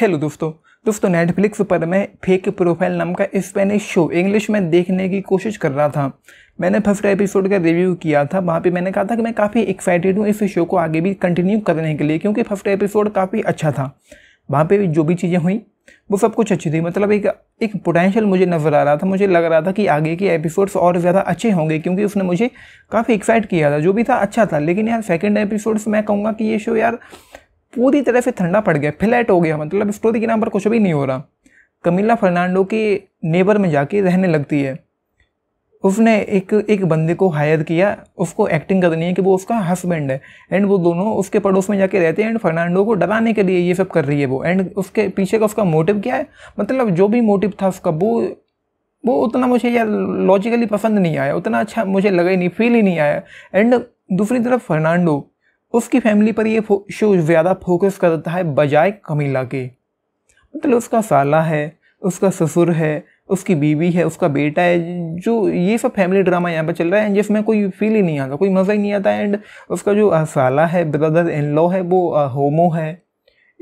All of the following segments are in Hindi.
हेलो दोस्तों दोस्तों नेटफ्लिक्स पर मैं फेक प्रोफाइल नाम का स्पेनिश शो इंग्लिश में देखने की कोशिश कर रहा था मैंने फर्स्ट एपिसोड का रिव्यू किया था वहाँ पे मैंने कहा था कि मैं काफ़ी एक्साइटेड हूँ इस शो को आगे भी कंटिन्यू करने के लिए क्योंकि फर्स्ट एपिसोड काफ़ी अच्छा था वहाँ पर जो भी चीज़ें हुई वो सब कुछ अच्छी थी मतलब एक एक पोटेंशियल मुझे नज़र आ रहा था मुझे लग रहा था कि आगे के एपिसोड्स और ज़्यादा अच्छे होंगे क्योंकि उसने मुझे काफ़ी एक्साइट किया था जो भी था अच्छा था लेकिन यार सेकेंड एपिसोड्स मैं कहूँगा कि ये शो यार पूरी तरह से ठंडा पड़ गया फ्लैट हो गया मतलब स्टोरी के नाम पर कुछ भी नहीं हो रहा कमीला फर्नांडो के नेबर में जाके रहने लगती है उसने एक एक बंदे को हायर किया उसको एक्टिंग करनी है कि वो उसका हस्बैंड है एंड वो दोनों उसके पड़ोस में जाके रहते हैं एंड फर्नांडो को डराने के लिए ये सब कर रही है वो एंड उसके पीछे का उसका मोटिव क्या है मतलब जो भी मोटिव था उसका वो वो उतना मुझे यार लॉजिकली पसंद नहीं आया उतना अच्छा मुझे लगा ही नहीं फील ही नहीं आया एंड दूसरी तरफ फर्नांडो उसकी फैमिली पर ये शो ज़्यादा फोकस करता है बजाय कमीला के मतलब उसका साला है उसका ससुर है उसकी बीवी है उसका बेटा है जो ये सब फैमिली ड्रामा यहाँ पर चल रहा है जिसमें कोई फील ही नहीं आता कोई मज़ा ही नहीं आता एंड उसका जो साला है ब्रदर इन लॉ है वो होमो है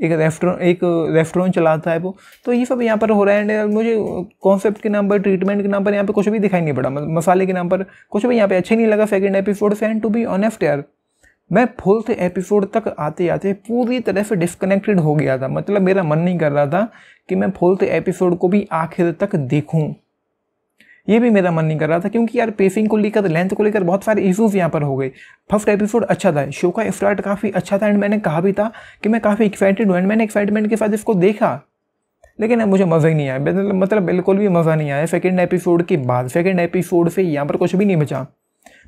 एक रेस्टोरेंट एक रेस्टोरेंट चलाता है वो तो ये सब यहाँ पर हो रहा है एंड मुझे कॉन्सेप्ट के नाम पर ट्रीटमेंट के नाम पर यहाँ पर कुछ भी दिखाई नहीं पड़ा मसाले के नाम पर कुछ भी यहाँ पर अच्छा नहीं लगा सेकेंड एपिसोड से एंड टू बी ऑनेस्ट यार मैं फुल से एपिसोड तक आते आते पूरी तरह से डिस्कनेक्टेड हो गया था मतलब मेरा मन नहीं कर रहा था कि मैं फुल से एपिसोड को भी आखिर तक देखूं ये भी मेरा मन नहीं कर रहा था क्योंकि यार पेसिंग को लेकर लेंथ को लेकर बहुत सारे इशूज़ यहाँ पर हो गए फर्स्ट एपिसोड अच्छा था शो का स्टार्ट काफ़ी अच्छा था एंड मैंने कहा भी था कि मैं काफ़ी एक्साइटेड हूँ एंड मैंने एक्साइटमेंट के साथ इसको देखा लेकिन अब मुझे मज़ा ही नहीं आया मतलब बिल्कुल भी मज़ा नहीं आया सेकेंड एपिसोड के बाद सेकेंड एपिसोड से यहाँ पर कुछ भी नहीं बचा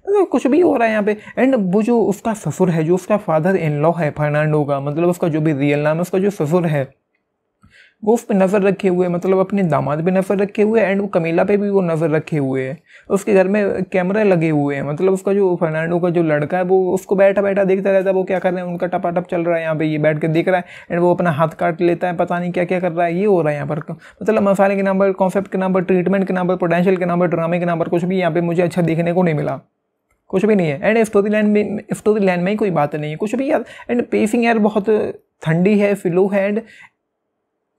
कुछ भी हो रहा है यहाँ पे एंड वो जो उसका ससुर है जो उसका फादर इन लॉ है फर्नांडो का मतलब उसका जो भी रियल नाम है उसका जो ससुर है वो उस पर नज़र रखे हुए मतलब अपने दामाद पे नज़र रखे हुए एंड वो कमीला पे भी वो नज़र रखे हुए है उसके घर में कैमरे लगे हुए हैं मतलब उसका जो फर्नांडो का जो लड़का है वो उसको बैठा बैठा देखता रहता है वो क्या कर रहे हैं उनका टपा टप चल रहा है यहाँ पे ये बैठ कर देख रहा है एंड वो अपना हाथ काट लेता है पता नहीं क्या क्या कर रहा है ये हो रहा है यहाँ पर मतलब मसाले के नाम पर कॉन्सेप्ट के नाम पर ट्रीटमेंट के नाम पर पोटेंशियल के नाम पर ड्रामे के नाम पर कुछ भी यहाँ पर मुझे अच्छा देखने को नहीं मिला कुछ भी नहीं है एंड इफ्टो दी लैंड में इफ्टो दी लैंड में ही कोई बात नहीं है कुछ भी यार एंड पेसिंग यार बहुत ठंडी है फिलो है एंड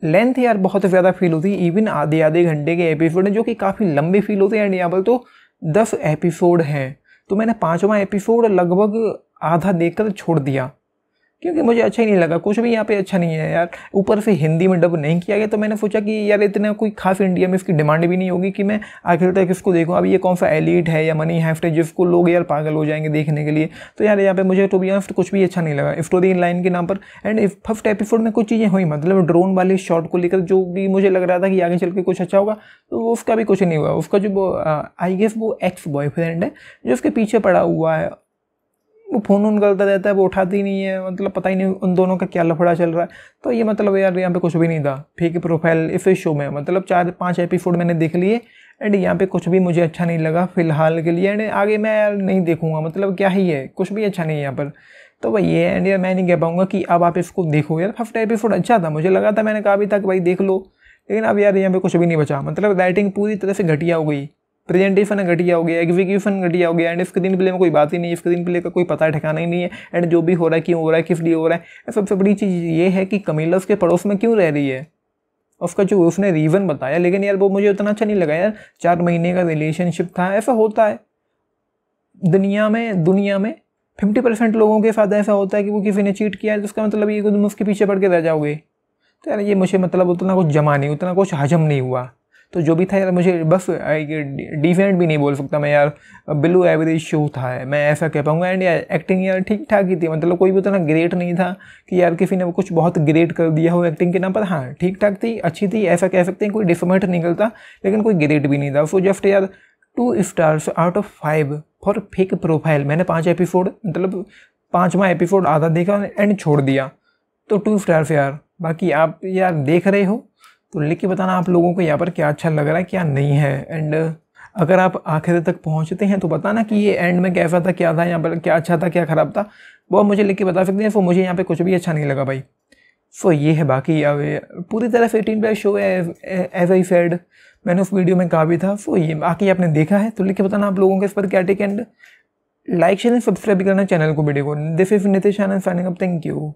लेंथ यार बहुत ज़्यादा फील होती है इवन आधे आधे घंटे के एपिसोड हैं जो कि काफ़ी लंबे फील होते हैं एंड यहाँ पर तो दस एपिसोड हैं तो मैंने पाँचवा एपिसोड लगभग आधा देख छोड़ दिया क्योंकि मुझे अच्छा ही नहीं लगा कुछ भी यहाँ पे अच्छा नहीं है यार ऊपर से हिंदी में डब नहीं किया गया तो मैंने सोचा कि यार इतना कोई खास इंडिया में इसकी डिमांड भी नहीं होगी कि मैं आखिर तक इसको देखूँ अब ये कौन सा एलिट है या मनी हैफ्ट है जिसको लोग यार पागल हो जाएंगे देखने के लिए तो यार यहाँ पे मुझे टू बी ऑनेस्ट कुछ भी अच्छा नहीं लगा स्टोरी इन लाइन के नाम पर एंड फर्स्ट एपिसोड में कुछ चीज़ें हुई मतलब ड्रोन वाले शॉट को लेकर जो भी मुझे लग रहा था कि आगे चल के कुछ अच्छा होगा तो उसका भी कुछ नहीं हुआ उसका जो आई गेस वो एक्स बॉयफ्रेंड है जो उसके पीछे पड़ा हुआ है वो फ़ोन उन गलता रहता है वो उठाती नहीं है मतलब पता ही नहीं उन दोनों का क्या लफड़ा चल रहा है तो ये मतलब यार यहाँ पे कुछ भी नहीं था फेक प्रोफाइल इस शो में मतलब चार पांच एपिसोड मैंने देख लिए एंड यहाँ पे कुछ भी मुझे अच्छा नहीं लगा फिलहाल के लिए एंड आगे मैं यार नहीं देखूँगा मतलब क्या ही है कुछ भी अच्छा नहीं है यहाँ पर तो भाई ये एंड यार मैं नहीं कह पाऊँगा कि अब आप इसको देखो यार फर्स्ट एपिसोड अच्छा था मुझे लगा था मैंने कहा अभी तक भाई देख लो लेकिन अब यार यहाँ पे कुछ भी नहीं बचा मतलब राइटिंग पूरी तरह से घटिया हो गई प्रेजेंटेशन घटिया हो गया एग्जीक्यूशन घटिया हो गया एंड इसके दिन प्ले में कोई बात ही नहीं है दिन प्ले का कोई पता ठिकाना ही नहीं है एंड जो भी हो रहा है क्यों हो रहा है किस लिए हो रहा है सबसे बड़ी चीज़ ये है कि कमीलस के पड़ोस में क्यों रह रही है उसका जो उसने रीज़न बताया लेकिन यार वो मुझे उतना अच्छा नहीं लगा यार चार महीने का रिलेशनशिप था ऐसा होता है दुनिया में दुनिया में फिफ्टी परसेंट लोगों के साथ ऐसा होता है कि वो किसी ने चीट किया है तो उसका मतलब ये कि तुम उसके पीछे पड़ के रह जाओगे तो यार ये मुझे मतलब उतना कुछ जमा नहीं उतना कुछ हजम नहीं हुआ तो जो भी था यार मुझे बस डिफेंट भी नहीं बोल सकता मैं यार बिलो एवरेज शो था मैं ऐसा कह पाऊँगा एंड यार एक्टिंग यार ठीक ठाक ही थी मतलब कोई भी उतना ग्रेट नहीं था कि यार किसी ने कुछ बहुत ग्रेट कर दिया हो एक्टिंग के नाम पर हाँ ठीक ठाक थी अच्छी थी ऐसा कह सकते हैं कोई डिसमेंट नहीं करता लेकिन कोई ग्रेट भी नहीं था सो जस्ट यार two stars out of five for fake profile मैंने पाँच एपिसोड मतलब पाँचवा एपिसोड आधा देखा एंड छोड़ दिया तो टू स्टार्स यार बाकी आप यार देख रहे हो तो लिख के बताना आप लोगों को यहाँ पर क्या अच्छा लग रहा है क्या नहीं है एंड अगर आप आखिर तक पहुँचते हैं तो बताना कि ये एंड में कैसा था क्या था यहाँ पर क्या अच्छा था क्या ख़राब था वो आप मुझे लिख के बता सकते हैं फिर मुझे यहाँ पर कुछ भी अच्छा नहीं लगा भाई सो ये है बाकी अब पूरी तरह से एटीन प्लस शो है एज आई सेड मैंने उस वीडियो में कहा भी था सो ये बाकी आपने देखा है तो लिख के बताना आप लोगों के इस पर क्या take and like share and subscribe करना चैनल को वीडियो को this is Nitish Anand signing up thank you